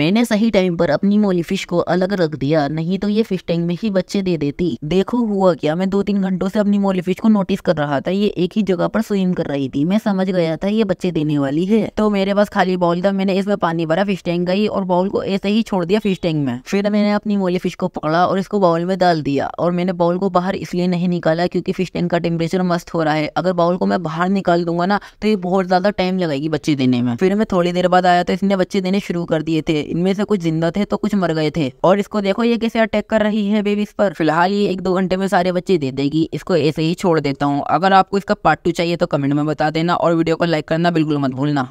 मैंने सही टाइम पर अपनी मोली फिश को अलग रख दिया नहीं तो ये फिश टैंक में ही बच्चे दे देती देखो हुआ क्या मैं दो तीन घंटों से अपनी मोली फिश को नोटिस कर रहा था ये एक ही जगह पर स्विम कर रही थी मैं समझ गया था ये बच्चे देने वाली है तो मेरे पास खाली बाउल था मैंने इसमें पानी भरा फिश टैंक गई और बाउल को ऐसे ही छोड़ दिया फिश टैंक में फिर मैंने अपनी मोली फिश को पकड़ा और इसको बाउल में डाल दिया और मैंने बाउल को बाहर इसलिए नहीं निकाला क्योंकि फिश टैंक का टेम्परेचर मस्त हो रहा है अगर बाउल को मैं बाहर निकाल दूंगा ना तो ये बहुत ज्यादा टाइम लगेगी बच्चे देने में फिर मैं थोड़ी देर बाद आया तो इसने बच्चे देने शुरू कर दिए थे इनमें से कुछ जिंदा थे तो कुछ मर गए थे और इसको देखो ये कैसे अटैक कर रही है बेबीज पर फिलहाल ये एक दो घंटे में सारे बच्चे दे देगी इसको ऐसे ही छोड़ देता हूँ अगर आपको इसका पार्ट टू चाहिए तो कमेंट में बता देना और वीडियो को लाइक करना बिल्कुल मत भूलना